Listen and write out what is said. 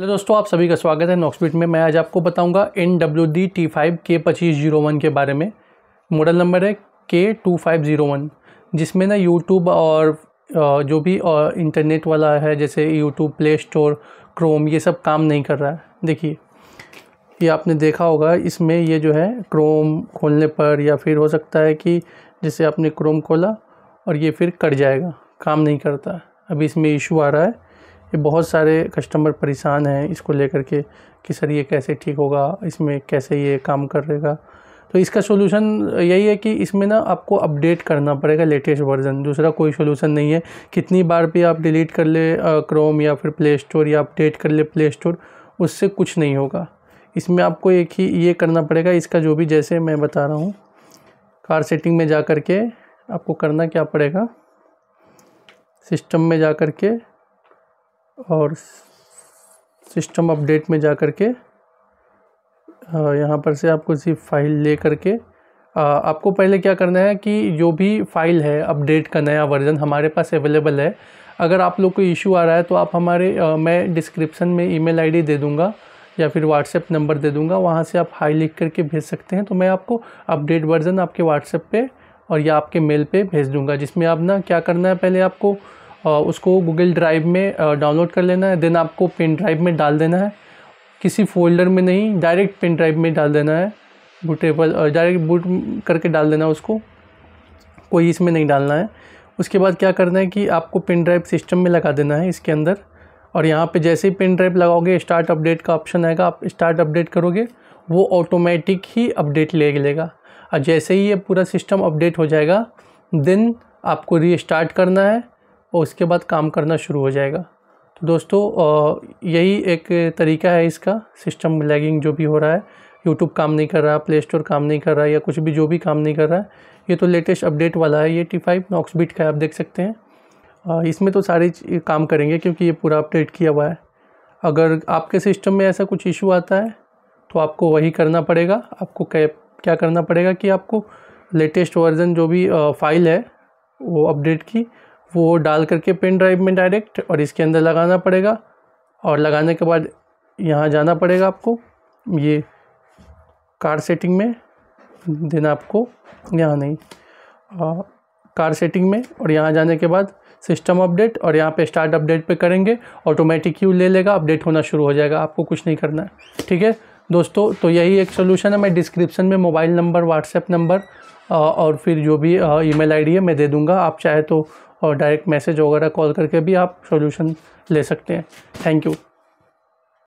hello दोस्तों आप सभी का स्वागत है नॉक्सपीट में मैं आज आपको बताऊंगा N W D T five के पच्चीस जीरो वन के बारे में मॉडल नंबर है के टू फाइव ज़ीरो वन जिसमें ना यूट्यूब और जो भी इंटरनेट वाला है जैसे यूट्यूब प्ले स्टोर क्रोम ये सब काम नहीं कर रहा है देखिए ये आपने देखा होगा इसमें ये जो है क्रोम खोलने पर या फिर हो सकता है कि जैसे आपने क्रोम खोला और ये फिर कट जाएगा काम नहीं करता अभी इसमें इशू आ रहा है ये बहुत सारे कस्टमर परेशान हैं इसको लेकर के कि सर ये कैसे ठीक होगा इसमें कैसे ये काम करेगा तो इसका सोल्यूशन यही है कि इसमें ना आपको अपडेट करना पड़ेगा लेटेस्ट वर्जन दूसरा कोई सोल्यूशन नहीं है कितनी बार भी आप डिलीट कर ले क्रोम या फिर प्ले स्टोर या अपडेट कर ले प्ले स्टोर उससे कुछ नहीं होगा इसमें आपको एक ही ये करना पड़ेगा इसका जो भी जैसे मैं बता रहा हूँ कार सेटिंग में जा कर के आपको करना क्या पड़ेगा सिस्टम में जा कर के और सिस्टम अपडेट में जा कर के यहाँ पर से आपको सिर्फ फाइल ले करके आपको पहले क्या करना है कि जो भी फाइल है अपडेट का नया वर्ज़न हमारे पास अवेलेबल है अगर आप लोग को इशू आ रहा है तो आप हमारे आ, मैं डिस्क्रिप्शन में ईमेल आईडी दे दूँगा या फिर व्हाट्सएप नंबर दे दूँगा वहाँ से आप हाई लिख करके भेज सकते हैं तो मैं आपको अपडेट वर्ज़न आपके व्हाट्सएप पे और या आपके मेल पे भेज दूँगा जिसमें आप ना क्या करना है पहले आपको उसको गूगल ड्राइव में डाउनलोड कर लेना है देन आपको पेन ड्राइव में डाल देना है किसी फोल्डर में नहीं डायरेक्ट पेन ड्राइव में डाल देना है बूटेबल डायरेक्ट बूट करके डाल देना उसको कोई इसमें नहीं डालना है उसके बाद क्या करना है कि आपको पेन ड्राइव सिस्टम में लगा देना है इसके अंदर और यहाँ पे जैसे ही पेन ड्राइव लगाओगे स्टार्ट अपडेट का ऑप्शन आएगा आप स्टार्ट अपडेट करोगे वो ऑटोमेटिक ही अपडेट ले लेगा और जैसे ही ये पूरा सिस्टम अपडेट हो जाएगा देन आपको रीस्टार्ट करना है और उसके बाद काम करना शुरू हो जाएगा तो दोस्तों यही एक तरीका है इसका सिस्टम लैगिंग जो भी हो रहा है यूट्यूब काम नहीं कर रहा प्ले स्टोर काम नहीं कर रहा या कुछ भी जो भी काम नहीं कर रहा है ये तो लेटेस्ट अपडेट वाला है ये टी फाइव नॉक्स बीट का आप देख सकते हैं इसमें तो सारे काम करेंगे क्योंकि ये पूरा अपडेट किया हुआ है अगर आपके सिस्टम में ऐसा कुछ इशू आता है तो आपको वही करना पड़ेगा आपको क्या क्या करना पड़ेगा कि आपको लेटेस्ट वर्ज़न जो भी फाइल है वो अपडेट की वो डाल करके पेन ड्राइव में डायरेक्ट और इसके अंदर लगाना पड़ेगा और लगाने के बाद यहाँ जाना पड़ेगा आपको ये कार सेटिंग में देना आपको यहाँ नहीं आ, कार सेटिंग में और यहाँ जाने के बाद सिस्टम अपडेट और यहाँ पे स्टार्ट अपडेट पे करेंगे ऑटोमेटिक यू ले लेगा अपडेट होना शुरू हो जाएगा आपको कुछ नहीं करना है ठीक है दोस्तों तो यही एक सोल्यूशन है मैं डिस्क्रिप्शन में मोबाइल नंबर व्हाट्सएप नंबर और फिर जो भी ईमेल आईडी है मैं दे दूँगा आप चाहे तो और डायरेक्ट मैसेज वगैरह कॉल करके भी आप सोल्यूशन ले सकते हैं थैंक यू